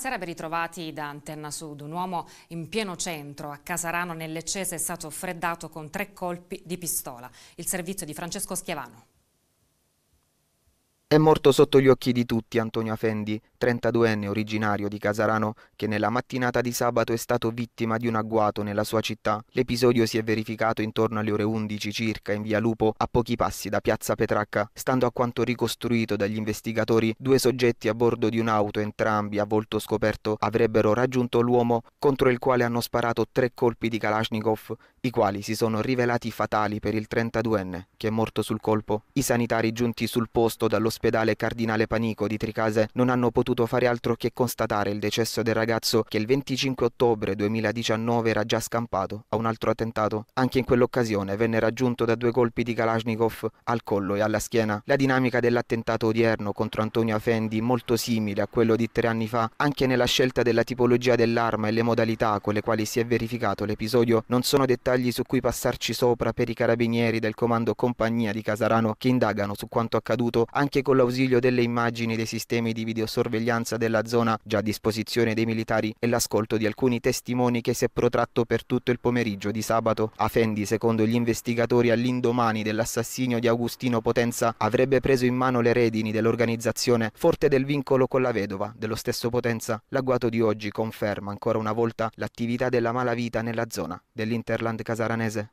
Buonasera, ben ritrovati da Antenna Sud. Un uomo in pieno centro, a Casarano nell'Eccese, è stato freddato con tre colpi di pistola. Il servizio di Francesco Schiavano. È morto sotto gli occhi di tutti Antonio Afendi, 32enne originario di Casarano, che nella mattinata di sabato è stato vittima di un agguato nella sua città. L'episodio si è verificato intorno alle ore 11 circa in via Lupo, a pochi passi da piazza Petracca. Stando a quanto ricostruito dagli investigatori, due soggetti a bordo di un'auto, entrambi a volto scoperto, avrebbero raggiunto l'uomo contro il quale hanno sparato tre colpi di Kalashnikov, i quali si sono rivelati fatali per il 32enne, che è morto sul colpo. I sanitari giunti sul posto dall'ospedale Cardinale Panico di Tricase non hanno potuto potuto fare altro che constatare il decesso del ragazzo che il 25 ottobre 2019 era già scampato a un altro attentato. Anche in quell'occasione venne raggiunto da due colpi di Kalashnikov al collo e alla schiena. La dinamica dell'attentato odierno contro Antonio Afendi molto simile a quello di tre anni fa, anche nella scelta della tipologia dell'arma e le modalità con le quali si è verificato l'episodio, non sono dettagli su cui passarci sopra per i carabinieri del comando compagnia di Casarano che indagano su quanto accaduto anche con l'ausilio delle immagini dei sistemi di videosorveglianza sorveglianza della zona già a disposizione dei militari e l'ascolto di alcuni testimoni che si è protratto per tutto il pomeriggio di sabato. Afendi, secondo gli investigatori, all'indomani dell'assassinio di Agustino Potenza avrebbe preso in mano le redini dell'organizzazione, forte del vincolo con la vedova dello stesso Potenza. L'agguato di oggi conferma ancora una volta l'attività della malavita nella zona dell'Interland casaranese.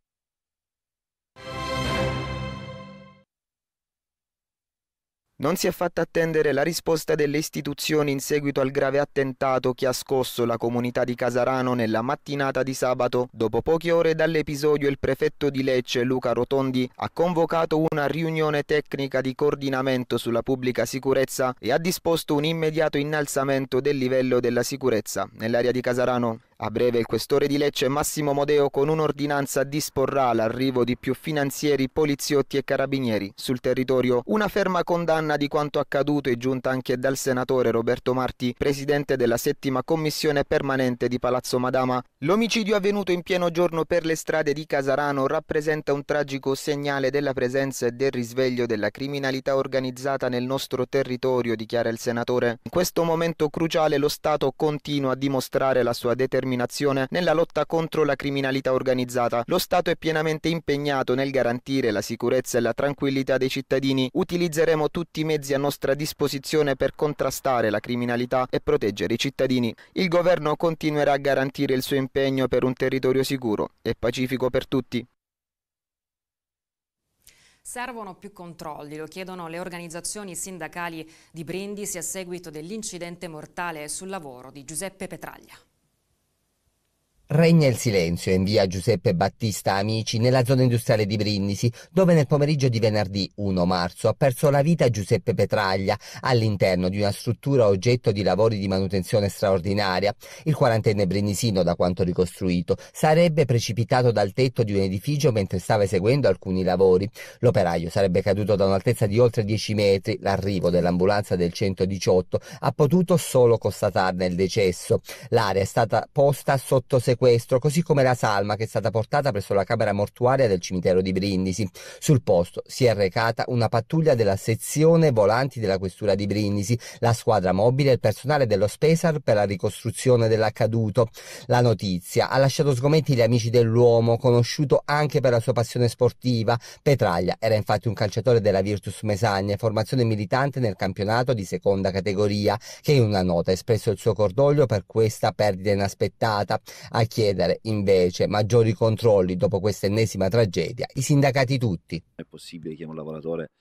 Non si è fatta attendere la risposta delle istituzioni in seguito al grave attentato che ha scosso la comunità di Casarano nella mattinata di sabato. Dopo poche ore dall'episodio il prefetto di Lecce, Luca Rotondi, ha convocato una riunione tecnica di coordinamento sulla pubblica sicurezza e ha disposto un immediato innalzamento del livello della sicurezza nell'area di Casarano. A breve il questore di Lecce Massimo Modeo con un'ordinanza disporrà l'arrivo di più finanzieri, poliziotti e carabinieri sul territorio. Una ferma condanna di quanto accaduto è giunta anche dal senatore Roberto Marti, presidente della settima commissione permanente di Palazzo Madama. L'omicidio avvenuto in pieno giorno per le strade di Casarano rappresenta un tragico segnale della presenza e del risveglio della criminalità organizzata nel nostro territorio, dichiara il senatore. In questo momento cruciale lo Stato continua a dimostrare la sua determinazione determinazione nella lotta contro la criminalità organizzata. Lo Stato è pienamente impegnato nel garantire la sicurezza e la tranquillità dei cittadini. Utilizzeremo tutti i mezzi a nostra disposizione per contrastare la criminalità e proteggere i cittadini. Il governo continuerà a garantire il suo impegno per un territorio sicuro e pacifico per tutti. Servono più controlli, lo chiedono le organizzazioni sindacali di Brindisi a seguito dell'incidente mortale sul lavoro di Giuseppe Petraglia. Regna il silenzio in via Giuseppe Battista Amici nella zona industriale di Brindisi, dove nel pomeriggio di venerdì 1 marzo ha perso la vita Giuseppe Petraglia all'interno di una struttura oggetto di lavori di manutenzione straordinaria. Il quarantenne brindisino, da quanto ricostruito, sarebbe precipitato dal tetto di un edificio mentre stava eseguendo alcuni lavori. L'operaio sarebbe caduto da un'altezza di oltre 10 metri. L'arrivo dell'ambulanza del 118 ha potuto solo constatarne il decesso. L'area è stata posta sotto sequestro sequestro, così come la salma che è stata portata presso la camera mortuaria del cimitero di Brindisi. Sul posto si è recata una pattuglia della sezione volanti della questura di Brindisi, la squadra mobile e il personale dello Spesar per la ricostruzione dell'accaduto. La notizia ha lasciato sgomenti gli amici dell'uomo, conosciuto anche per la sua passione sportiva. Petraglia era infatti un calciatore della Virtus Mesagne, formazione militante nel campionato di seconda categoria, che in una nota ha espresso il suo cordoglio per questa perdita inaspettata. Ha chiedere invece maggiori controlli dopo questa ennesima tragedia, i sindacati tutti. È possibile che un lavoratore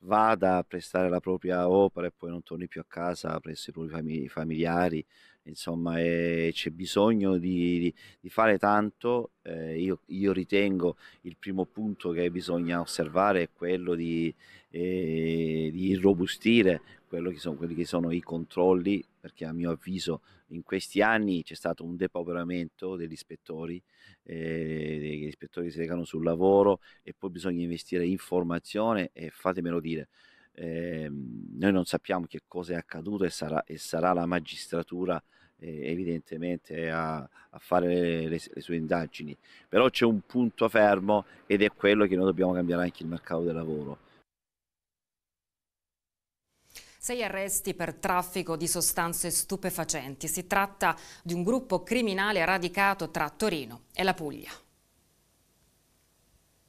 vada a prestare la propria opera e poi non torni più a casa presso i propri familiari, insomma eh, c'è bisogno di, di, di fare tanto, eh, io, io, ritengo il primo punto che bisogna osservare è quello di, eh, di irrobustire quello che sono, quelli che sono i controlli, perché a mio avviso in questi anni c'è stato un depauperamento degli ispettori, eh, gli ispettori si recano sul lavoro e poi bisogna investire in formazione e fatemelo dire, eh, noi non sappiamo che cosa è accaduto e sarà, e sarà la magistratura eh, evidentemente a, a fare le, le, le, sue indagini, però c'è un punto fermo ed è quello che noi dobbiamo cambiare anche il mercato del lavoro sei arresti per traffico di sostanze stupefacenti. Si tratta di un gruppo criminale radicato tra Torino e la Puglia.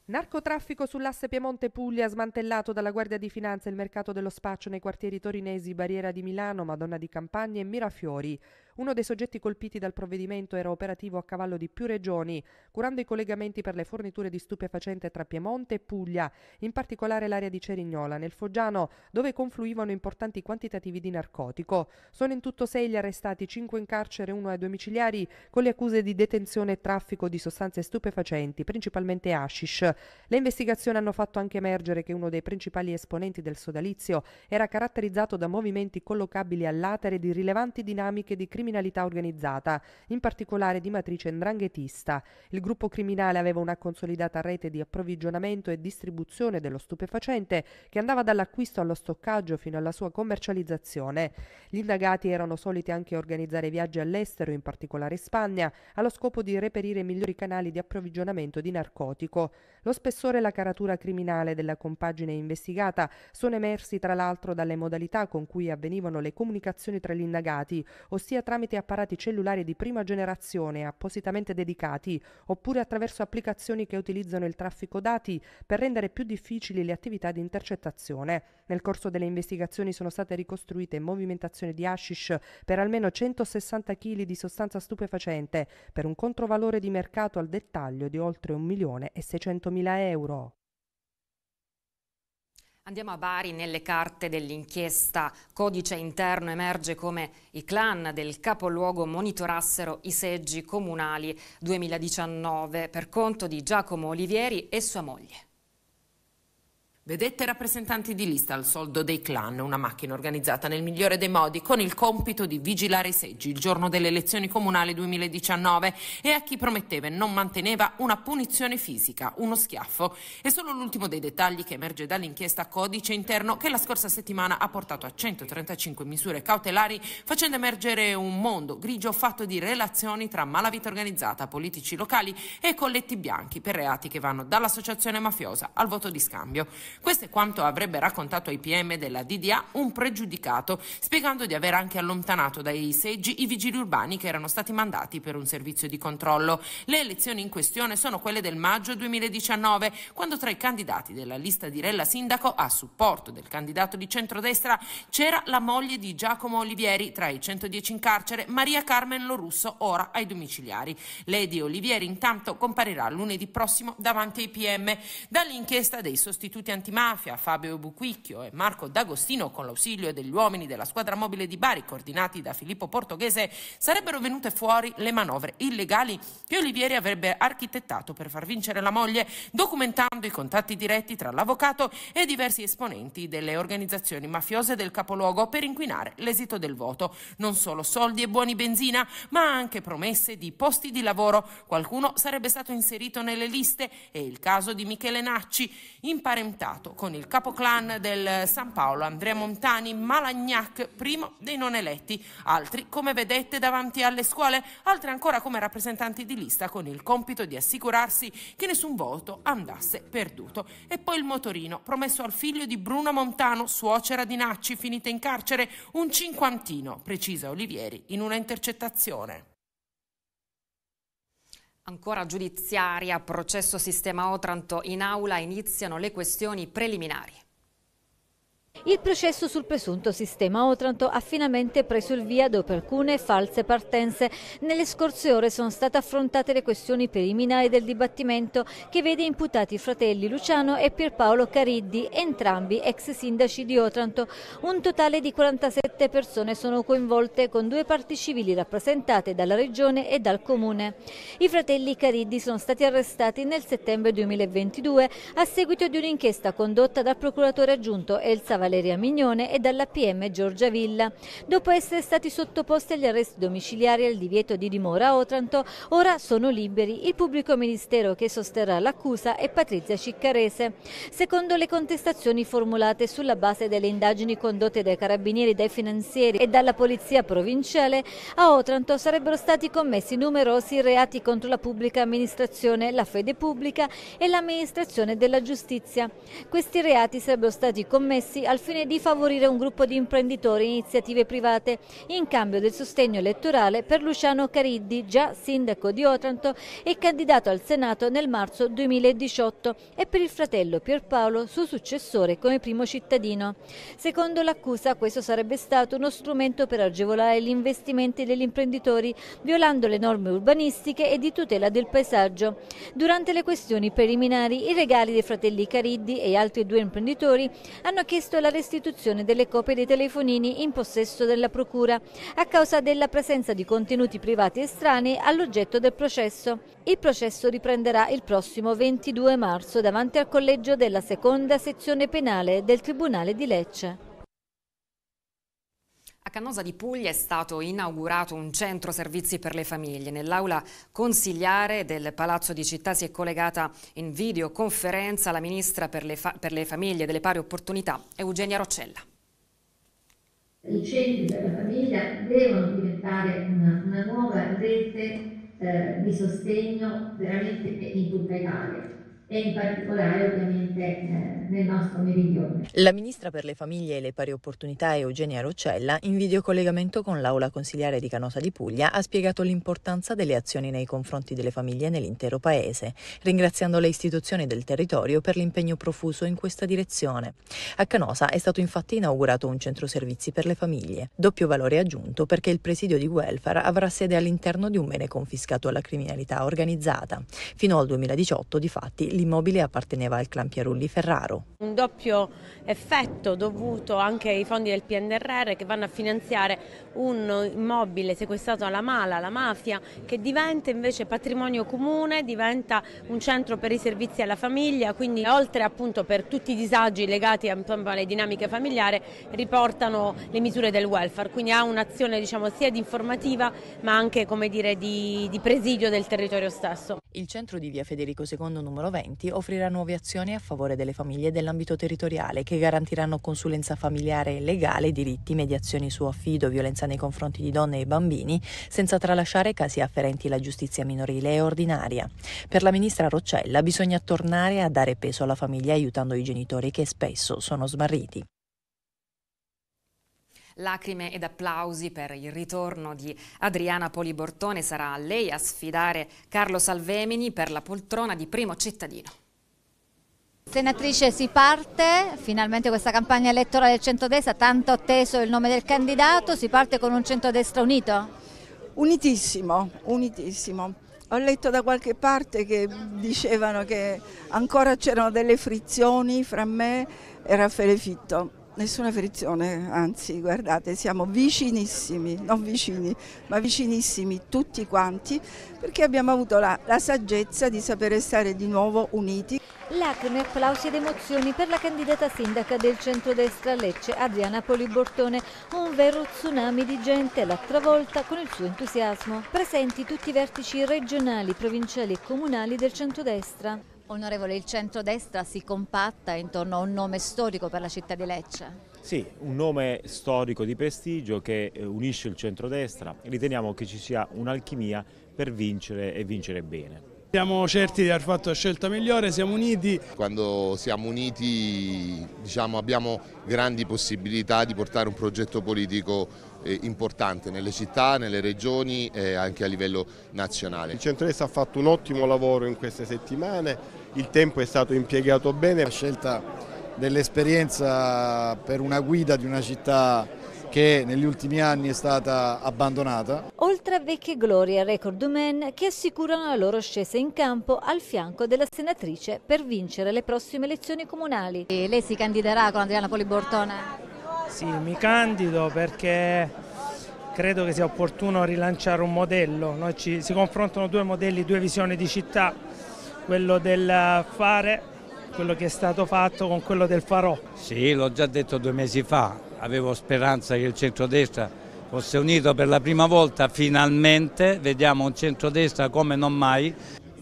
Narcotraffico sull'asse Piemonte-Puglia smantellato dalla Guardia di Finanza il mercato dello spaccio nei quartieri torinesi Barriera di Milano, Madonna di Campagna e Mirafiori. Uno dei soggetti colpiti dal provvedimento era operativo a cavallo di più regioni, curando i collegamenti per le forniture di stupefacente tra Piemonte e Puglia, in particolare l'area di Cerignola, nel Foggiano, dove confluivano importanti quantitativi di narcotico. Sono in tutto sei gli arrestati, cinque in carcere e uno ai domiciliari, con le accuse di detenzione e traffico di sostanze stupefacenti, principalmente hashish. Le investigazioni hanno fatto anche emergere che uno dei principali esponenti del sodalizio era caratterizzato da movimenti collocabili all'atere di rilevanti dinamiche di criminalità criminalità organizzata, in particolare di matrice ndranghetista. Il gruppo criminale aveva una consolidata rete di approvvigionamento e distribuzione dello stupefacente che andava dall'acquisto allo stoccaggio fino alla sua commercializzazione. Gli indagati erano soliti anche organizzare viaggi all'estero, in particolare in Spagna, allo scopo di reperire migliori canali di approvvigionamento di narcotico. Lo spessore e la caratura criminale della compagine investigata sono emersi tra l'altro dalle modalità con cui avvenivano le comunicazioni tra gli indagati, ossia tramite tramite apparati cellulari di prima generazione appositamente dedicati oppure attraverso applicazioni che utilizzano il traffico dati per rendere più difficili le attività di intercettazione. Nel corso delle investigazioni sono state ricostruite movimentazioni di hashish per almeno 160 kg di sostanza stupefacente per un controvalore di mercato al dettaglio di oltre 1 milione e 600 mila euro. Andiamo a Bari, nelle carte dell'inchiesta Codice Interno emerge come i clan del capoluogo monitorassero i seggi comunali 2019 per conto di Giacomo Olivieri e sua moglie. Vedette rappresentanti di lista al soldo dei clan, una macchina organizzata nel migliore dei modi con il compito di vigilare i seggi il giorno delle elezioni comunali 2019 e a chi prometteva e non manteneva una punizione fisica, uno schiaffo. È solo l'ultimo dei dettagli che emerge dall'inchiesta Codice Interno che la scorsa settimana ha portato a 135 misure cautelari facendo emergere un mondo grigio fatto di relazioni tra malavita organizzata, politici locali e colletti bianchi per reati che vanno dall'associazione mafiosa al voto di scambio. Questo è quanto avrebbe raccontato ai PM della DDA un pregiudicato, spiegando di aver anche allontanato dai seggi i vigili urbani che erano stati mandati per un servizio di controllo. Le elezioni in questione sono quelle del maggio 2019, quando tra i candidati della lista di Rella Sindaco a supporto del candidato di centrodestra c'era la moglie di Giacomo Olivieri, tra i 110 in carcere, Maria Carmen Lorusso, ora ai domiciliari. Lady Olivieri intanto comparirà lunedì prossimo davanti ai PM. Dall'inchiesta dei sostituti anticorpi antimafia Fabio Buquicchio e Marco D'Agostino, con l'ausilio degli uomini della squadra mobile di Bari, coordinati da Filippo Portoghese, sarebbero venute fuori le manovre illegali che Olivieri avrebbe architettato per far vincere la moglie, documentando i contatti diretti tra l'avvocato e diversi esponenti delle organizzazioni mafiose del capoluogo per inquinare l'esito del voto. Non solo soldi e buoni benzina, ma anche promesse di posti di lavoro. Qualcuno sarebbe stato inserito nelle liste e il caso di Michele Nacci, imparentato scontato con il capoclan del San Paolo Andrea Montani Malagnac, primo dei non eletti, altri come vedette davanti alle scuole, altri ancora come rappresentanti di lista con il compito di assicurarsi che nessun voto andasse perduto. E poi il motorino promesso al figlio di Bruna Montano, suocera di Nacci, finita in carcere, un cinquantino, precisa Olivieri in una intercettazione. Ancora giudiziaria, processo sistema Otranto, in aula iniziano le questioni preliminari. Il processo sul presunto sistema Otranto ha finalmente preso il via dopo alcune false partenze. Nelle scorse ore sono state affrontate le questioni preliminari del dibattimento che vede imputati i fratelli Luciano e Pierpaolo Cariddi, entrambi ex sindaci di Otranto. Un totale di 47 persone sono coinvolte con due parti civili rappresentate dalla regione e dal comune. I fratelli Cariddi sono stati arrestati nel settembre 2022 a seguito di un'inchiesta condotta dal procuratore aggiunto Elsa Valentina Valeria Mignone e dalla PM Giorgia Villa. Dopo essere stati sottoposti agli arresti domiciliari e al divieto di dimora a Otranto, ora sono liberi il pubblico ministero che sosterrà l'accusa e Patrizia Ciccarese. Secondo le contestazioni formulate sulla base delle indagini condotte dai carabinieri, dai finanzieri e dalla polizia provinciale, a Otranto sarebbero stati commessi numerosi reati contro la pubblica amministrazione, la fede pubblica e l'amministrazione della giustizia. Questi reati sarebbero stati commessi al al fine di favorire un gruppo di imprenditori e iniziative private in cambio del sostegno elettorale per Luciano Cariddi, già sindaco di Otranto e candidato al Senato nel marzo 2018 e per il fratello Pierpaolo, suo successore come primo cittadino. Secondo l'accusa questo sarebbe stato uno strumento per agevolare gli investimenti degli imprenditori, violando le norme urbanistiche e di tutela del paesaggio. Durante le questioni preliminari i regali dei fratelli Cariddi e altri due imprenditori hanno chiesto e la restituzione delle copie dei telefonini in possesso della Procura a causa della presenza di contenuti privati estranei all'oggetto del processo. Il processo riprenderà il prossimo 22 marzo davanti al collegio della seconda sezione penale del Tribunale di Lecce. A Canosa di Puglia è stato inaugurato un centro servizi per le famiglie. Nell'aula consigliare del Palazzo di Città si è collegata in videoconferenza la Ministra per le, per le Famiglie e delle Pari Opportunità, Eugenia Roccella. I centri per la famiglia devono diventare una, una nuova rete eh, di sostegno veramente in tutta Italia e in particolare ovviamente eh, nel nostro meridione. La ministra per le famiglie e le pari opportunità Eugenia Roccella, in videocollegamento con l'aula consiliare di Canosa di Puglia, ha spiegato l'importanza delle azioni nei confronti delle famiglie nell'intero paese, ringraziando le istituzioni del territorio per l'impegno profuso in questa direzione. A Canosa è stato infatti inaugurato un centro servizi per le famiglie, doppio valore aggiunto perché il presidio di welfare avrà sede all'interno di un bene confiscato alla criminalità organizzata. Fino al 2018, di fatti, l'immobile apparteneva al clan Pierulli Ferraro. Un doppio effetto dovuto anche ai fondi del PNRR che vanno a finanziare un immobile sequestrato alla mala, alla mafia, che diventa invece patrimonio comune, diventa un centro per i servizi alla famiglia, quindi oltre appunto per tutti i disagi legati alle dinamiche familiari riportano le misure del welfare, quindi ha un'azione diciamo, sia di informativa ma anche dire, di, di presidio del territorio stesso. Il centro di via Federico II numero 20 interventi offrirà nuove azioni a favore delle famiglie dell'ambito territoriale che garantiranno consulenza familiare e legale, diritti, mediazioni su affido, violenza nei confronti di donne e bambini, senza tralasciare casi afferenti alla giustizia minorile e ordinaria. Per la ministra Roccella bisogna tornare a dare peso alla famiglia aiutando i genitori che spesso sono smarriti. Lacrime ed applausi per il ritorno di Adriana Polibortone. Sarà lei a sfidare Carlo Salvemini per la poltrona di primo cittadino. Senatrice si parte, finalmente questa campagna elettorale del centrodestra, tanto atteso il nome del candidato, si parte con un centrodestra unito? Unitissimo, unitissimo. Ho letto da qualche parte che dicevano che ancora c'erano delle frizioni fra me e Raffaele Fitto nessuna frizione, anzi guardate siamo vicinissimi, non vicini, ma vicinissimi tutti quanti perché abbiamo avuto la, la saggezza di sapere stare di nuovo uniti. Lacrime, applausi ed emozioni per la candidata sindaca del centrodestra Lecce, Adriana Polibortone, un vero tsunami di gente la travolta con il suo entusiasmo. Presenti tutti i vertici regionali, provinciali e comunali del centrodestra. Onorevole, il centrodestra si compatta intorno a un nome storico per la città di Lecce. Sì, un nome storico di prestigio che eh, unisce il centrodestra. Riteniamo che ci sia un'alchimia per vincere e vincere bene. Siamo certi di aver fatto la scelta migliore, siamo uniti. Quando siamo uniti diciamo, abbiamo grandi possibilità di portare un progetto politico eh, importante nelle città, nelle regioni e anche a livello nazionale. Il centro-est ha fatto un ottimo lavoro in queste settimane, il tempo è stato impiegato bene. La scelta dell'esperienza per una guida di una città che negli ultimi anni è stata abbandonata. Oltre a vecchie glorie, record men che assicurano la loro scesa in campo al fianco della senatrice per vincere le prossime elezioni comunali. E lei si candiderà con Adriana Polibortona? Sì, mi candido perché credo che sia opportuno rilanciare un modello. Ci, si confrontano due modelli, due visioni di città, quello del fare, quello che è stato fatto con quello del farò. Sì, l'ho già detto due mesi fa, avevo speranza che il centrodestra fosse unito per la prima volta, finalmente vediamo un centrodestra come non mai.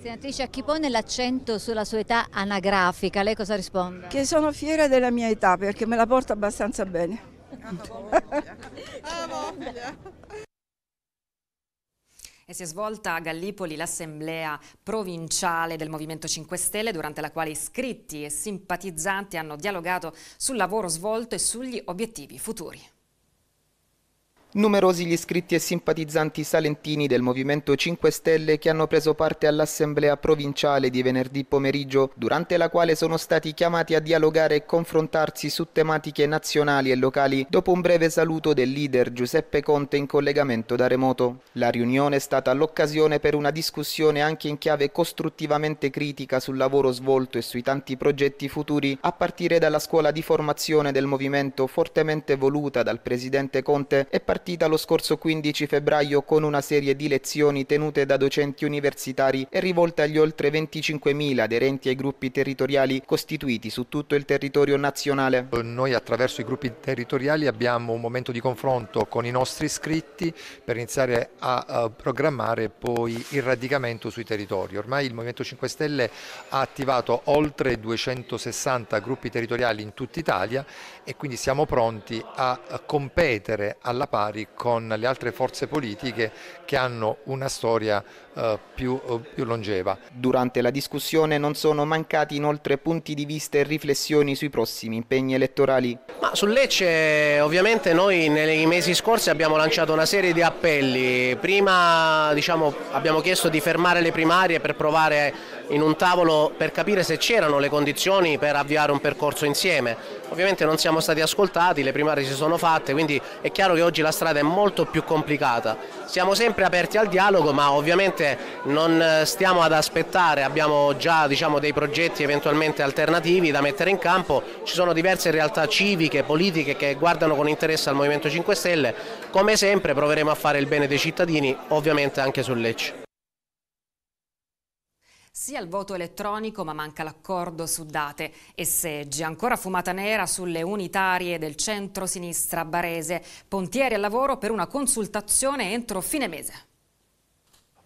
Senatrice, a chi pone l'accento sulla sua età anagrafica, lei cosa risponde? Che sono fiera della mia età perché me la porto abbastanza bene. Ah, voglia. ah, voglia. E si è svolta a Gallipoli l'assemblea provinciale del Movimento 5 Stelle durante la quale iscritti e simpatizzanti hanno dialogato sul lavoro svolto e sugli obiettivi futuri. Numerosi gli iscritti e simpatizzanti salentini del Movimento 5 Stelle che hanno preso parte all'assemblea provinciale di venerdì pomeriggio, durante la quale sono stati chiamati a dialogare e confrontarsi su tematiche nazionali e locali dopo un breve saluto del leader Giuseppe Conte in collegamento da remoto. La riunione è stata l'occasione per una discussione anche in chiave costruttivamente critica sul lavoro svolto e sui tanti progetti futuri, a partire dalla scuola di formazione del movimento fortemente voluta dal presidente Conte e partecipante partita lo scorso 15 febbraio con una serie di lezioni tenute da docenti universitari e rivolte agli oltre 25.000 aderenti ai gruppi territoriali costituiti su tutto il territorio nazionale. Noi attraverso i gruppi territoriali abbiamo un momento di confronto con i nostri iscritti per iniziare a programmare poi il radicamento sui territori. Ormai il Movimento 5 Stelle ha attivato oltre 260 gruppi territoriali in tutta Italia e quindi siamo pronti a competere alla parte particolari con le altre forze politiche che hanno una storia eh, più, eh, più longeva. Durante la discussione non sono mancati inoltre punti di vista e riflessioni sui prossimi impegni elettorali. Ma su Lecce ovviamente noi nei mesi scorsi abbiamo lanciato una serie di appelli, prima diciamo, abbiamo chiesto di fermare le primarie per provare in un tavolo per capire se c'erano le condizioni per avviare un percorso insieme. Ovviamente non siamo stati ascoltati, le primarie si sono fatte, quindi è chiaro che oggi la strada è molto più complicata. Siamo sempre aperti al dialogo, ma ovviamente non eh, stiamo ad aspettare, abbiamo già diciamo, dei progetti eventualmente alternativi da mettere in campo, ci sono diverse realtà civiche, politiche che guardano con interesse al Movimento 5 Stelle, come sempre proveremo a fare il bene dei cittadini, ovviamente anche su Lecce sia il voto elettronico ma manca l'accordo su date e seggi. Ancora fumata nera sulle unitarie del centro-sinistra barese. Pontieri al lavoro per una consultazione entro fine mese.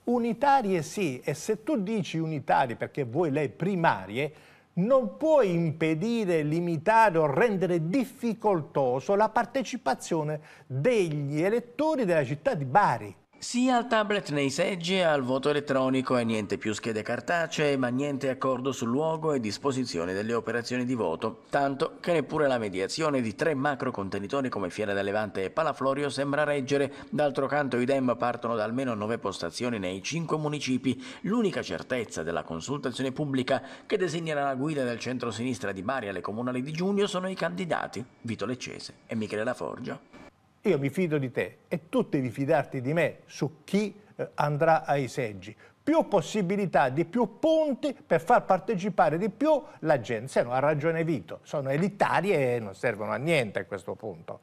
Unitarie sì, e se tu dici unitarie perché vuoi le primarie, non puoi impedire, limitare o rendere difficoltoso la partecipazione degli elettori della città di Bari. Sia al tablet nei seggi, al voto elettronico e niente più schede cartacee, ma niente accordo sul luogo e disposizione delle operazioni di voto, tanto che neppure la mediazione di tre macro contenitori come Fiera da Levante e Palaflorio sembra reggere, d'altro canto i Dem partono da almeno nove postazioni nei cinque municipi, l'unica certezza della consultazione pubblica che designerà la guida del centro-sinistra di Bari alle comunali di giugno sono i candidati Vito Leccese e Michele Laforgia io mi fido di te e tu devi fidarti di me su chi eh, andrà ai seggi. Più possibilità di più punti per far partecipare di più la gente. Se no ha ragione Vito, sono elitarie e non servono a niente a questo punto.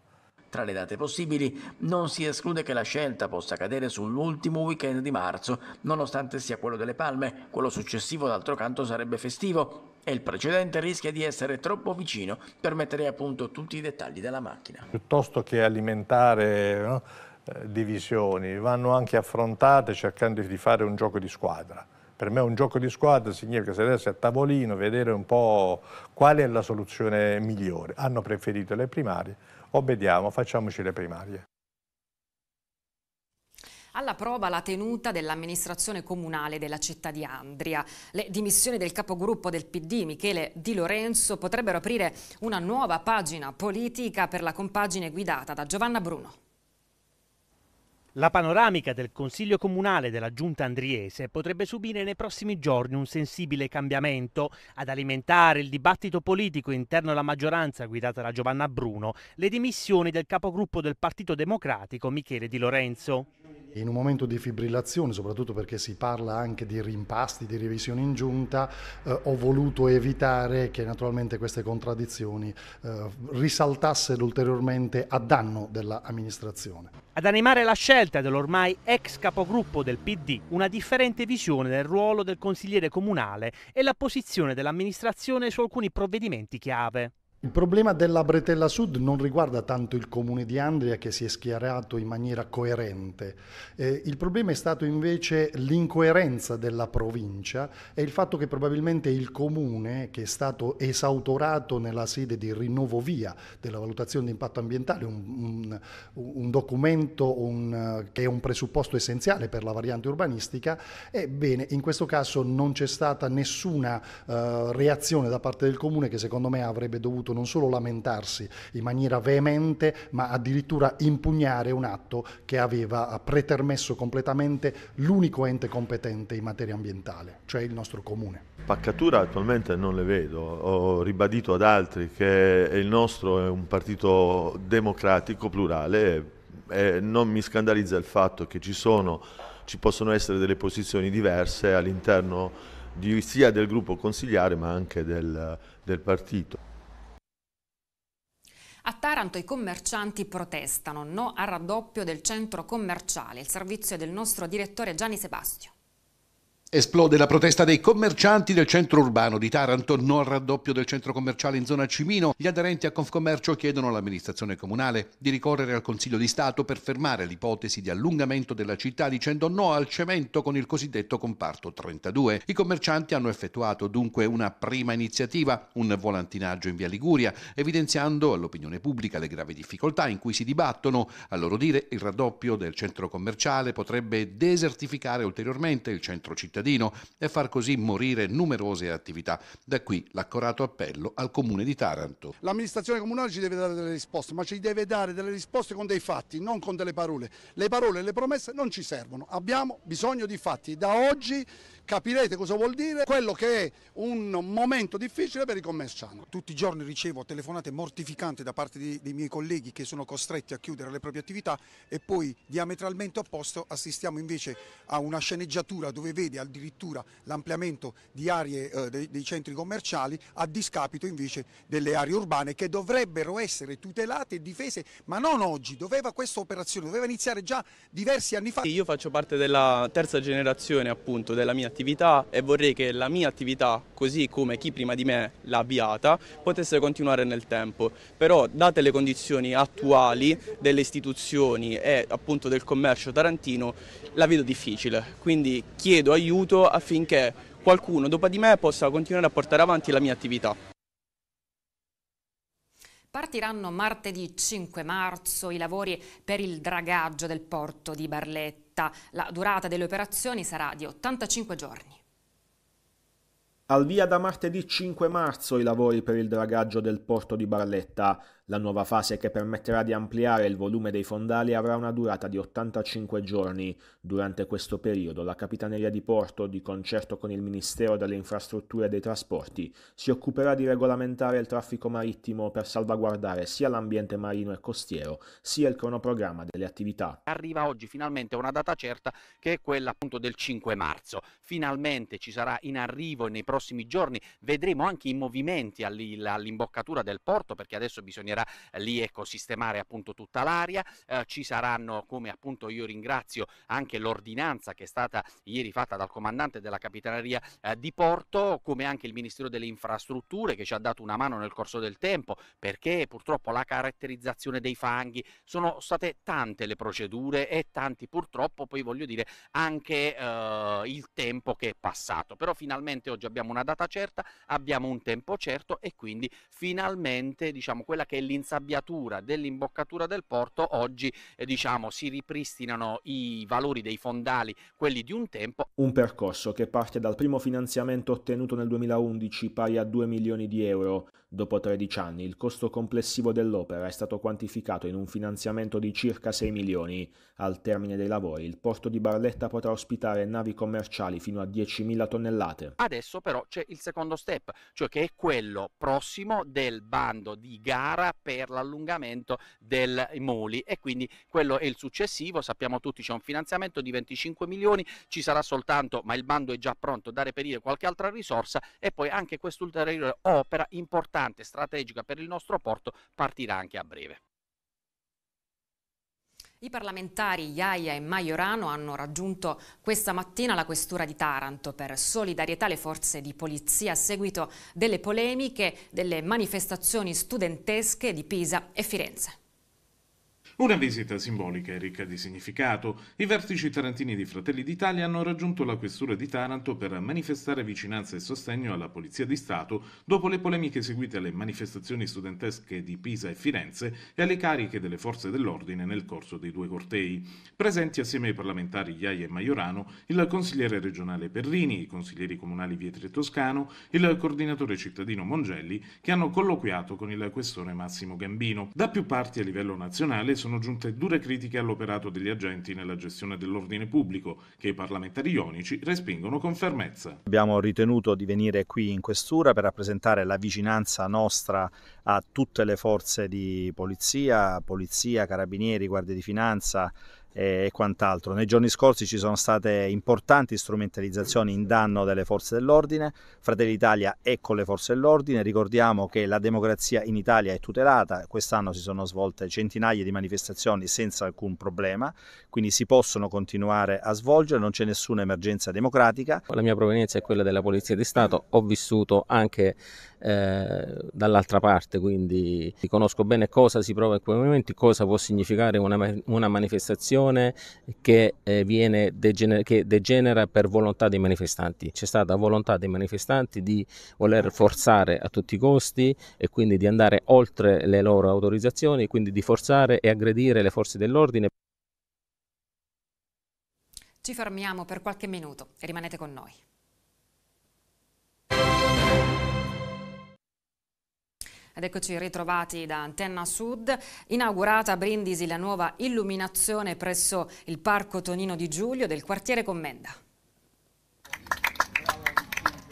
Tra le date possibili non si esclude che la scelta possa cadere sull'ultimo weekend di marzo, nonostante sia quello delle palme, quello successivo d'altro canto sarebbe festivo e il precedente rischia di essere troppo vicino per mettere a punto tutti i dettagli della macchina. Piuttosto che alimentare no, eh, divisioni, vanno anche affrontate cercando di fare un gioco di squadra per me un gioco di squadra significa sedersi a tavolino, vedere un po' qual è la soluzione migliore. Hanno preferito le primarie, obbediamo, facciamoci le primarie. Alla prova la tenuta dell'amministrazione comunale della città di Andria. Le dimissioni del capogruppo del PD Michele Di Lorenzo potrebbero aprire una nuova pagina politica per la compagine guidata da Giovanna Bruno. La panoramica del Consiglio Comunale della Giunta Andriese potrebbe subire nei prossimi giorni un sensibile cambiamento. Ad alimentare il dibattito politico interno alla maggioranza guidata da Giovanna Bruno, le dimissioni del capogruppo del Partito Democratico Michele Di Lorenzo. In un momento di fibrillazione, soprattutto perché si parla anche di rimpasti, di revisioni in giunta, eh, ho voluto evitare che naturalmente queste contraddizioni eh, risaltassero ulteriormente a danno dell'amministrazione. Ad animare la scelta scelta dell'ormai ex capogruppo del PD una differente visione del ruolo del consigliere comunale e la posizione dell'amministrazione su alcuni provvedimenti chiave. Il problema della Bretella Sud non riguarda tanto il comune di Andria che si è schierato in maniera coerente, eh, il problema è stato invece l'incoerenza della provincia e il fatto che probabilmente il comune che è stato esautorato nella sede di rinnovo via della valutazione di impatto ambientale, un, un, un documento un, che è un presupposto essenziale per la variante urbanistica, ebbene in questo caso non c'è stata nessuna eh, reazione da parte del comune che secondo me avrebbe dovuto potuto non solo lamentarsi in maniera veemente, ma addirittura impugnare un atto che aveva pretermesso completamente l'unico ente competente in materia ambientale, cioè il nostro comune. Paccatura attualmente non le vedo, ho ribadito ad altri che il nostro è un partito democratico, plurale, e non mi scandalizza il fatto che ci, sono, ci possono essere delle posizioni diverse all'interno sia del gruppo consigliare ma anche del, del partito. A Taranto i commercianti protestano, no al raddoppio del centro commerciale. Il servizio è del nostro direttore Gianni Sebastio. Esplode la protesta dei commercianti del centro urbano di Taranto, non raddoppio del centro commerciale in zona Cimino. Gli aderenti a Confcommercio chiedono all'amministrazione comunale di ricorrere al Consiglio di Stato per fermare l'ipotesi di allungamento della città dicendo no al cemento con il cosiddetto comparto 32. I commercianti hanno effettuato dunque una prima iniziativa, un volantinaggio in via Liguria, evidenziando all'opinione pubblica le gravi difficoltà in cui si dibattono. A loro dire il raddoppio del centro commerciale potrebbe desertificare ulteriormente il centro cittadino cittadino e far così morire numerose attività. Da qui l'accorato appello al Comune di Taranto. L'amministrazione comunale ci deve dare delle risposte, ma ci deve dare delle risposte con dei fatti, non con delle parole. Le parole e le promesse non ci servono, abbiamo bisogno di fatti. Da oggi capirete cosa vuol dire quello che è un momento difficile per i commercianti. Tutti i giorni ricevo telefonate mortificanti da parte di, dei miei colleghi che sono costretti a chiudere le proprie attività e poi diametralmente opposto assistiamo invece a una sceneggiatura dove vede addirittura l'ampliamento di aree eh, dei, dei centri commerciali a discapito invece delle aree urbane che dovrebbero essere tutelate e difese, ma non oggi, doveva questa operazione, doveva iniziare già diversi anni fa. Io faccio parte della terza generazione appunto della mia attività e vorrei che la mia attività, così come chi prima di me l'ha avviata, potesse continuare nel tempo. Però date le condizioni attuali delle istituzioni e appunto del commercio tarantino, la vedo difficile. Quindi chiedo aiuto affinché qualcuno dopo di me possa continuare a portare avanti la mia attività. Partiranno martedì 5 marzo i lavori per il dragaggio del porto di Barletta diretta. La durata delle operazioni sarà di 85 giorni. Al via da martedì 5 marzo i lavori per il dragaggio del porto di Barletta. La nuova fase che permetterà di ampliare il volume dei fondali avrà una durata di 85 giorni. Durante questo periodo la Capitaneria di Porto, di concerto con il Ministero delle Infrastrutture e dei Trasporti, si occuperà di regolamentare il traffico marittimo per salvaguardare sia l'ambiente marino e costiero, sia il cronoprogramma delle attività. Arriva oggi finalmente una data certa che è quella appunto del 5 marzo. Finalmente ci sarà in arrivo e nei prossimi giorni vedremo anche i movimenti all'imboccatura del porto perché adesso bisognerà potrà eh, lì ecco, sistemare appunto tutta l'area. Eh, ci saranno, come appunto io ringrazio, anche l'ordinanza che è stata ieri fatta dal comandante della Capitaneria eh, di Porto, come anche il Ministero delle Infrastrutture che ci ha dato una mano nel corso del tempo, perché purtroppo la caratterizzazione dei fanghi sono state tante le procedure e tanti purtroppo poi voglio dire anche eh, il tempo che è passato però finalmente oggi abbiamo una data certa abbiamo un tempo certo e quindi finalmente diciamo quella che è dell'insabbiatura, dell'imboccatura del porto, oggi eh, diciamo, si ripristinano i valori dei fondali, quelli di un tempo. Un percorso che parte dal primo finanziamento ottenuto nel 2011 pari a 2 milioni di euro. Dopo 13 anni il costo complessivo dell'opera è stato quantificato in un finanziamento di circa 6 milioni. Al termine dei lavori il porto di Barletta potrà ospitare navi commerciali fino a 10.000 tonnellate. Adesso però c'è il secondo step, cioè che è quello prossimo del bando di gara per l'allungamento del Moli e quindi quello è il successivo, sappiamo tutti c'è un finanziamento di 25 milioni, ci sarà soltanto, ma il bando è già pronto, da reperire qualche altra risorsa e poi anche quest'ulteriore opera importante, strategica per il nostro porto partirà anche a breve. I parlamentari Iaia e Maiorano hanno raggiunto questa mattina la questura di Taranto per solidarietà alle forze di polizia a seguito delle polemiche delle manifestazioni studentesche di Pisa e Firenze. Una visita simbolica e ricca di significato. I vertici tarantini di Fratelli d'Italia hanno raggiunto la questura di Taranto per manifestare vicinanza e sostegno alla Polizia di Stato dopo le polemiche seguite alle manifestazioni studentesche di Pisa e Firenze e alle cariche delle forze dell'ordine nel corso dei due cortei. Presenti assieme ai parlamentari Iaia e Maiorano, il consigliere regionale Perrini, i consiglieri comunali Vietri e Toscano, il coordinatore cittadino Mongelli, che hanno colloquiato con il questore Massimo Gambino. Da più parti a livello nazionale sono sono giunte dure critiche all'operato degli agenti nella gestione dell'ordine pubblico, che i parlamentari ionici respingono con fermezza. Abbiamo ritenuto di venire qui in questura per rappresentare la vicinanza nostra a tutte le forze di polizia, polizia, carabinieri, guardie di finanza, eh, e quant'altro. Nei giorni scorsi ci sono state importanti strumentalizzazioni in danno delle forze dell'ordine, Fratelli Italia è con le forze dell'ordine, ricordiamo che la democrazia in Italia è tutelata, quest'anno si sono svolte centinaia di manifestazioni senza alcun problema, quindi si possono continuare a svolgere, non c'è nessuna emergenza democratica. La mia provenienza è quella della Polizia di Stato, ho vissuto anche eh, dall'altra parte, quindi conosco bene cosa si prova in quei momenti, cosa può significare una, una manifestazione che, eh, viene degener- che degenera per volontà dei manifestanti. C'è stata volontà dei manifestanti di voler forzare a tutti i costi e quindi di andare oltre le loro autorizzazioni, quindi di forzare e aggredire le forze dell'ordine. Ci fermiamo per qualche minuto e rimanete con noi. Ed eccoci ritrovati da Antenna Sud, inaugurata a Brindisi la nuova illuminazione presso il Parco Tonino di Giulio del quartiere Commenda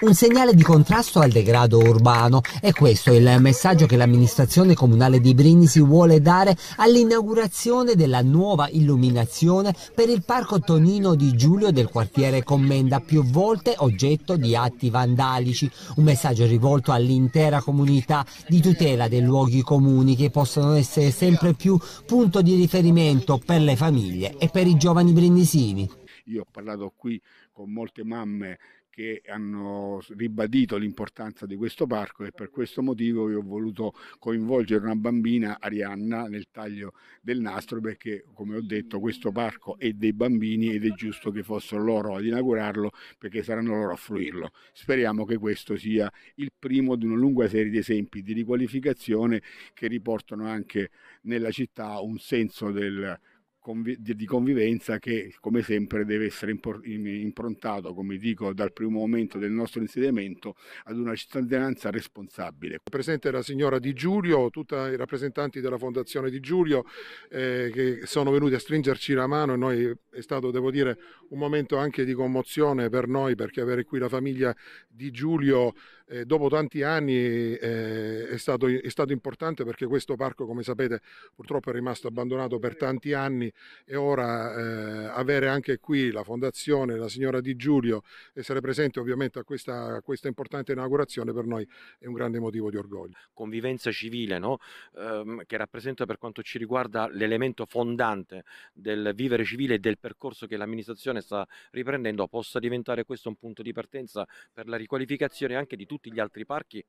un segnale di contrasto al degrado urbano. E questo è il messaggio che l'amministrazione comunale di Brindisi vuole dare all'inaugurazione della nuova illuminazione per il parco Tonino di Giulio del quartiere Commenda, più volte oggetto di atti vandalici. Un messaggio rivolto all'intera comunità di tutela dei luoghi comuni che possono essere sempre più punto di riferimento per le famiglie e per i giovani brindisini. Io ho parlato qui con molte mamme che hanno ribadito l'importanza di questo parco e per questo motivo io ho voluto coinvolgere una bambina, Arianna, nel taglio del nastro perché come ho detto questo parco è dei bambini ed è giusto che fossero loro ad inaugurarlo perché saranno loro a fruirlo. Speriamo che questo sia il primo di una lunga serie di esempi di riqualificazione che riportano anche nella città un senso del di convivenza che come sempre deve essere improntato, come dico dal primo momento del nostro insediamento, ad una cittadinanza responsabile. Presente la signora Di Giulio, tutti i rappresentanti della Fondazione Di Giulio eh, che sono venuti a stringerci la mano e noi è stato, devo dire, un momento anche di commozione per noi perché avere qui la famiglia Di Giulio eh, dopo tanti anni eh, è, stato, è, stato, importante perché questo parco, come sapete, purtroppo è rimasto abbandonato per tanti anni e ora eh, avere anche qui la fondazione, la signora Di Giulio, essere presente ovviamente a questa, a questa importante inaugurazione per noi è un grande motivo di orgoglio. Convivenza civile no? ehm, che rappresenta per quanto ci riguarda l'elemento fondante del vivere civile e del percorso che l'amministrazione sta riprendendo possa diventare questo un punto di partenza per la riqualificazione anche di tutti tutti gli altri parchi.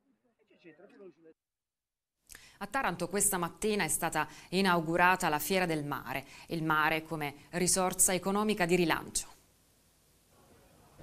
A Taranto questa mattina è stata inaugurata la Fiera del Mare, il mare come risorsa economica di rilancio.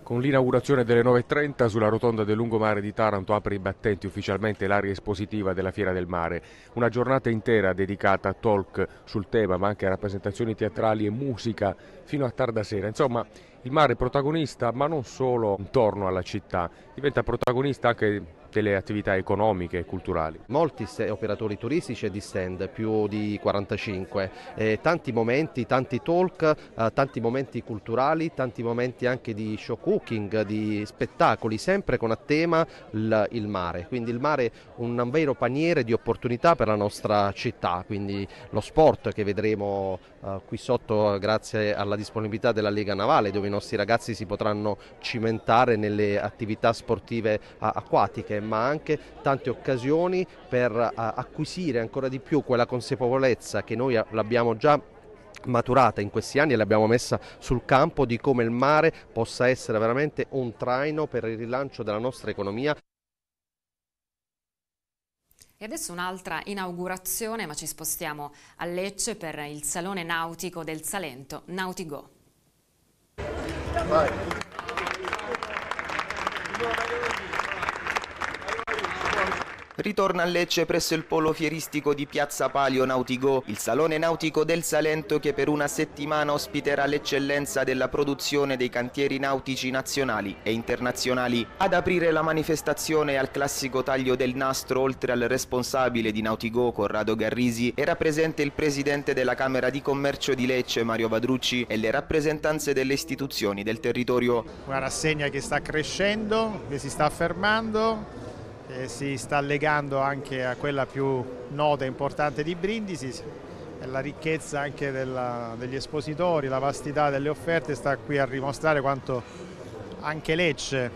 Con l'inaugurazione delle 9.30 sulla rotonda del lungomare di Taranto apre i battenti ufficialmente l'area espositiva della Fiera del Mare, una giornata intera dedicata a talk sul tema ma anche a rappresentazioni teatrali e musica fino a tarda sera. Insomma, il mare è protagonista ma non solo intorno alla città, diventa protagonista anche tutte le attività economiche e culturali. Molti operatori turistici e di stand, più di 45, eh, tanti momenti, tanti talk, eh, tanti momenti culturali, tanti momenti anche di show cooking, di spettacoli, sempre con a tema il, mare, quindi il mare è un vero paniere di opportunità per la nostra città, quindi lo sport che vedremo eh, qui sotto grazie alla disponibilità della Lega Navale dove i nostri ragazzi si potranno cimentare nelle attività sportive acquatiche ma anche tante occasioni per eh, acquisire ancora di più quella consapevolezza che noi l'abbiamo già maturata in questi anni e l'abbiamo messa sul campo di come il mare possa essere veramente un traino per il rilancio della nostra economia. E adesso un'altra inaugurazione, ma ci spostiamo a Lecce per il Salone Nautico del Salento, Nautigo. Vai. Ritorna a Lecce presso il polo fieristico di Piazza Palio Nautico, il salone nautico del Salento che per una settimana ospiterà l'eccellenza della produzione dei cantieri nautici nazionali e internazionali. Ad aprire la manifestazione al classico taglio del nastro oltre al responsabile di Nautigo Corrado Garrisi era presente il presidente della Camera di Commercio di Lecce Mario Vadrucci e le rappresentanze delle istituzioni del territorio. Una rassegna che sta crescendo, che si sta affermando eh, si sta legando anche a quella più nota e importante di Brindisi e la ricchezza anche della, degli espositori, la vastità delle offerte sta qui a dimostrare quanto anche Lecce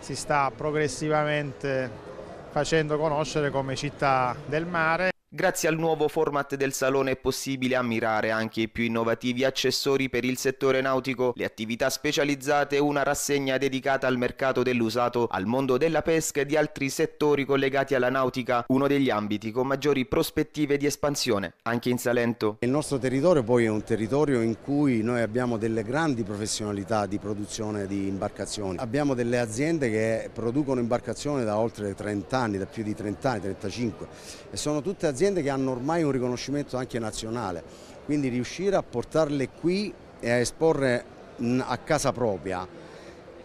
si sta progressivamente facendo conoscere come città del mare. Grazie al nuovo format del salone è possibile ammirare anche i più innovativi accessori per il settore nautico, le attività specializzate, una rassegna dedicata al mercato dell'usato, al mondo della pesca e di altri settori collegati alla nautica, uno degli ambiti con maggiori prospettive di espansione, anche in Salento. Il nostro territorio poi è un territorio in cui noi abbiamo delle grandi professionalità di produzione di imbarcazioni. Abbiamo delle aziende che producono imbarcazioni da oltre 30 anni, da più di 30 anni, 35, e sono tutte aziende aziende che hanno ormai un riconoscimento anche nazionale, quindi riuscire a portarle qui e a esporre mm, a casa propria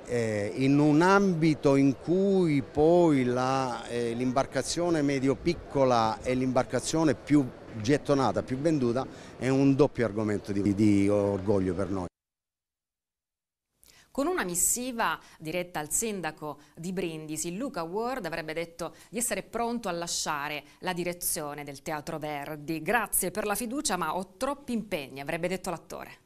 eh, in un ambito in cui poi eh, l'imbarcazione eh, medio-piccola e l'imbarcazione più gettonata, più venduta, è un doppio argomento di, di orgoglio per noi. Con una missiva diretta al sindaco di Brindisi, Luca Ward avrebbe detto di essere pronto a lasciare la direzione del Teatro Verdi. Grazie per la fiducia, ma ho troppi impegni, avrebbe detto l'attore.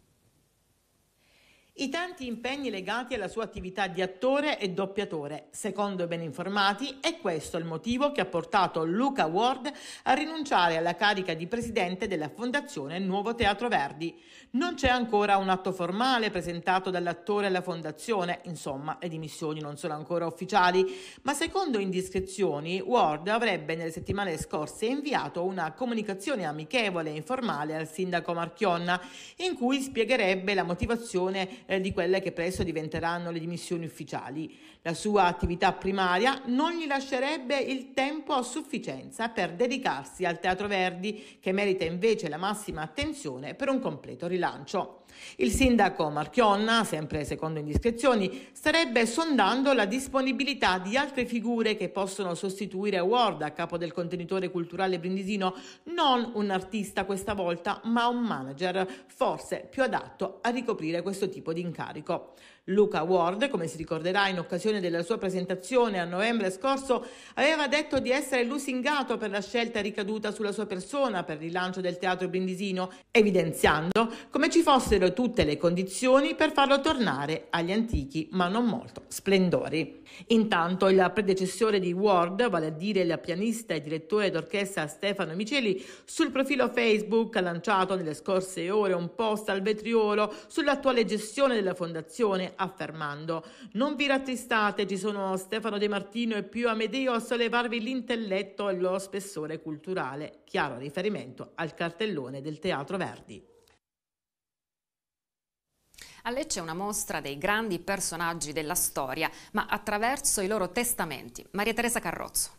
I tanti impegni legati alla sua attività di attore e doppiatore, secondo i ben informati, è questo il motivo che ha portato Luca Ward a rinunciare alla carica di presidente della Fondazione Nuovo Teatro Verdi. Non c'è ancora un atto formale presentato dall'attore alla Fondazione, insomma le dimissioni non sono ancora ufficiali, ma secondo indiscrezioni Ward avrebbe nelle settimane scorse inviato una comunicazione amichevole e informale al sindaco Marchionna in cui spiegherebbe la motivazione eh, di quelle che presto diventeranno le dimissioni ufficiali. La sua attività primaria non gli lascerebbe il tempo a sufficienza per dedicarsi al Teatro Verdi, che merita invece la massima attenzione per un completo rilancio. Il sindaco Marchionna, sempre secondo indiscrezioni, starebbe sondando la disponibilità di altre figure che possono sostituire Ward a capo del contenitore culturale brindisino, non un artista questa volta, ma un manager, forse più adatto a ricoprire questo tipo di incarico. Luca Ward, come si ricorderà in occasione della sua presentazione a novembre scorso, aveva detto di essere lusingato per la scelta ricaduta sulla sua persona per il rilancio del teatro brindisino, evidenziando come ci fossero tutte le condizioni per farlo tornare agli antichi, ma non molto, splendori. Intanto il predecessore di Ward, vale a dire il pianista e direttore d'orchestra Stefano Miceli, sul profilo Facebook ha lanciato nelle scorse ore un post al vetriolo sull'attuale gestione della fondazione affermando non vi rattristate ci sono Stefano De Martino e più Amedeo a sollevarvi l'intelletto e lo spessore culturale chiaro riferimento al cartellone del Teatro Verdi a Lecce è una mostra dei grandi personaggi della storia, ma attraverso i loro testamenti. Maria Teresa Carrozzo.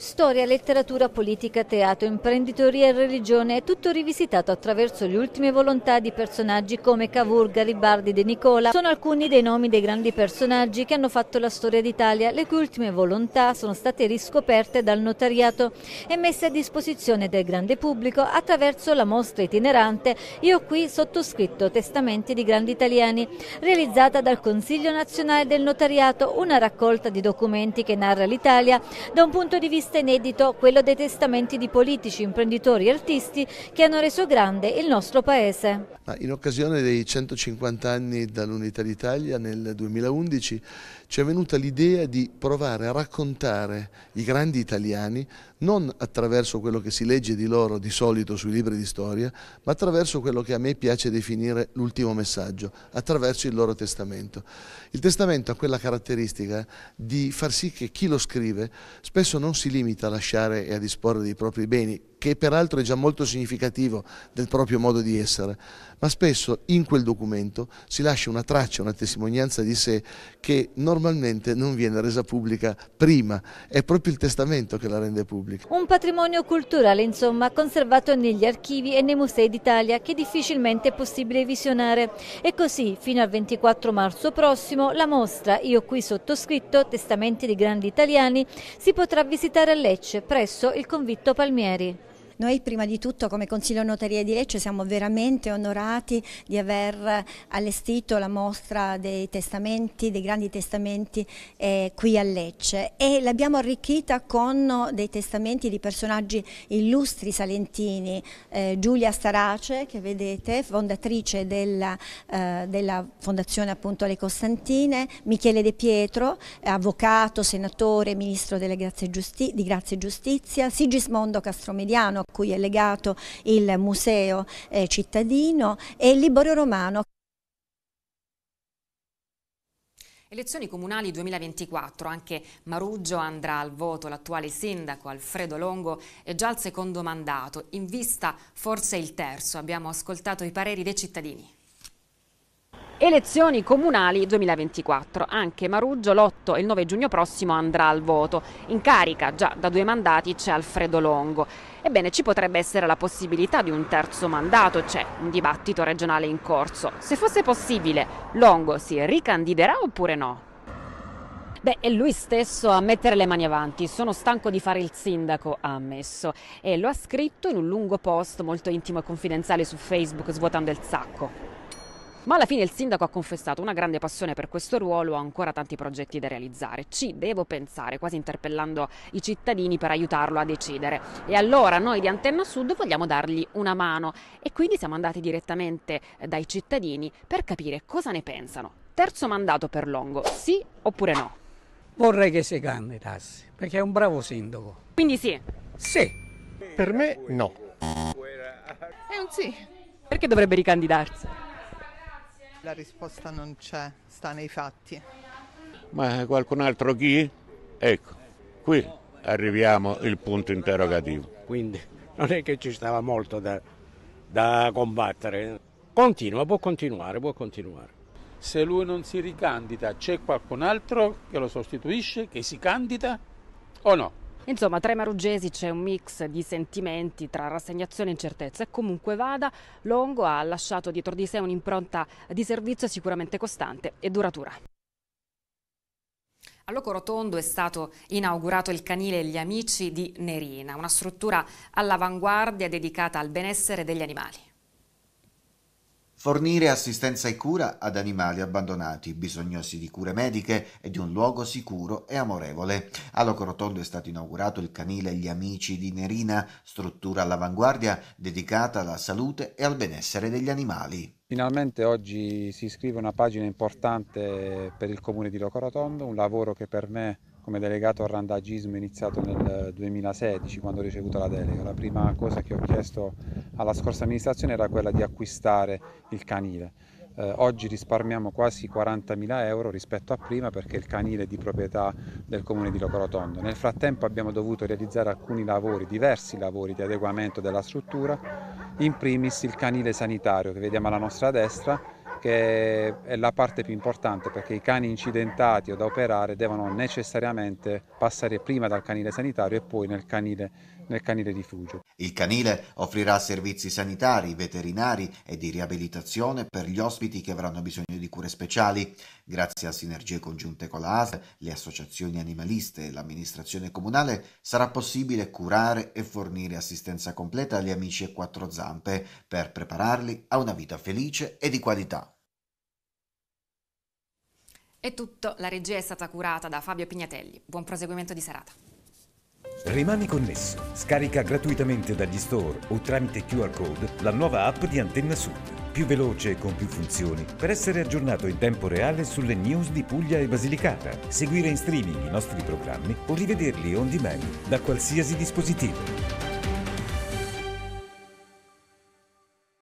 Storia, letteratura, politica, teatro, imprenditoria e religione è tutto rivisitato attraverso le ultime volontà di personaggi come Cavour, Garibaldi, De Nicola. Sono alcuni dei nomi dei grandi personaggi che hanno fatto la storia d'Italia, le cui ultime volontà sono state riscoperte dal notariato e messe a disposizione del grande pubblico attraverso la mostra itinerante Io qui sottoscritto testamenti di grandi italiani, realizzata dal Consiglio Nazionale del Notariato, una raccolta di documenti che narra l'Italia da un punto di vista regista inedito, quello dei testamenti di politici, imprenditori e artisti che hanno reso grande il nostro paese. Ah, in occasione dei 150 anni dall'Unità d'Italia nel 2011 ci è venuta l'idea di provare a raccontare i grandi italiani non attraverso quello che si legge di loro di solito sui libri di storia, ma attraverso quello che a me piace definire l'ultimo messaggio, attraverso il loro testamento. Il testamento ha quella caratteristica di far sì che chi lo scrive spesso non si limita a lasciare e a disporre dei propri beni, che peraltro è già molto significativo del proprio modo di essere, ma spesso in quel documento si lascia una traccia, una testimonianza di sé che normalmente non viene resa pubblica prima, è proprio il testamento che la rende pubblica. Un patrimonio culturale insomma conservato negli archivi e nei musei d'Italia che difficilmente è possibile visionare e così fino al 24 marzo prossimo la mostra Io qui sottoscritto, testamenti di grandi italiani, si potrà visitare a Lecce presso il convitto Palmieri. Noi prima di tutto come Consiglio Notaria di Lecce siamo veramente onorati di aver eh, allestito la mostra dei testamenti, dei grandi testamenti eh, qui a Lecce e l'abbiamo arricchita con eh, dei testamenti di personaggi illustri salentini, eh, Giulia Starace che vedete, fondatrice della, eh, della fondazione appunto Le Costantine, Michele De Pietro, eh, avvocato, senatore, ministro delle grazie di grazia e giustizia, Sigismondo Castromediano cui è legato il museo eh, cittadino e il Liborio Romano. Elezioni comunali 2024, anche Maruggio andrà al voto, l'attuale sindaco Alfredo Longo è già al secondo mandato, in vista forse il terzo, abbiamo ascoltato i pareri dei cittadini. Elezioni comunali 2024. Anche Maruggio l'8 e il 9 giugno prossimo andrà al voto. In carica già da due mandati c'è Alfredo Longo. Ebbene, ci potrebbe essere la possibilità di un terzo mandato, c'è un dibattito regionale in corso. Se fosse possibile, Longo si ricandiderà oppure no? Beh, è lui stesso a mettere le mani avanti. Sono stanco di fare il sindaco, ha ammesso. E lo ha scritto in un lungo post molto intimo e confidenziale su Facebook, svuotando il sacco. Ma alla fine il sindaco ha confessato una grande passione per questo ruolo, ha ancora tanti progetti da realizzare. Ci devo pensare, quasi interpellando i cittadini per aiutarlo a decidere. E allora noi di Antenna Sud vogliamo dargli una mano e quindi siamo andati direttamente eh, dai cittadini per capire cosa ne pensano. Terzo mandato per Longo, sì oppure no? Vorrei che si candidasse, perché è un bravo sindaco. Quindi sì? Sì. Per me no. È eh, un sì. Perché dovrebbe ricandidarsi? La risposta non c'è, sta nei fatti. Ma qualcun altro chi? Ecco, qui arriviamo al punto interrogativo. Quindi non è che ci stava molto da, da combattere. Continua, può continuare, può continuare. Se lui non si ricandida, c'è qualcun altro che lo sostituisce, che si candida o no? Insomma, tra i maruggesi c'è un mix di sentimenti tra rassegnazione e incertezza e comunque vada, Longo ha lasciato dietro di sé un'impronta di servizio sicuramente costante e duratura. A Locorotondo è stato inaugurato il canile Gli Amici di Nerina, una struttura all'avanguardia dedicata al benessere degli animali fornire assistenza e cura ad animali abbandonati, bisognosi di cure mediche e di un luogo sicuro e amorevole. A Locorotondo è stato inaugurato il canile Gli Amici di Nerina, struttura all'avanguardia dedicata alla salute e al benessere degli animali. Finalmente oggi si scrive una pagina importante per il comune di Locorotondo, un lavoro che per me è come delegato al randagismo iniziato nel 2016 quando ho ricevuto la delega. La prima cosa che ho chiesto alla scorsa amministrazione era quella di acquistare il canile. Eh, oggi risparmiamo quasi 40.000 euro rispetto a prima perché il canile è di proprietà del comune di Locorotondo. Nel frattempo abbiamo dovuto realizzare alcuni lavori, diversi lavori di adeguamento della struttura, in primis il canile sanitario che vediamo alla nostra destra che è la parte più importante perché i cani incidentati o da operare devono necessariamente passare prima dal canile sanitario e poi nel canile, nel canile rifugio. Il canile offrirà servizi sanitari, veterinari e di riabilitazione per gli ospiti che avranno bisogno di cure speciali. Grazie a sinergie congiunte con la ASL, le associazioni animaliste e l'amministrazione comunale sarà possibile curare e fornire assistenza completa agli amici e quattro zampe per prepararli a una vita felice e di qualità. È tutto, la regia è stata curata da Fabio Pignatelli. Buon proseguimento di serata. Rimani connesso, scarica gratuitamente dagli store o tramite QR code la nuova app di Antenna Sud più veloce e con più funzioni per essere aggiornato in tempo reale sulle news di Puglia e Basilicata, seguire in streaming i nostri programmi o rivederli on demand da qualsiasi dispositivo.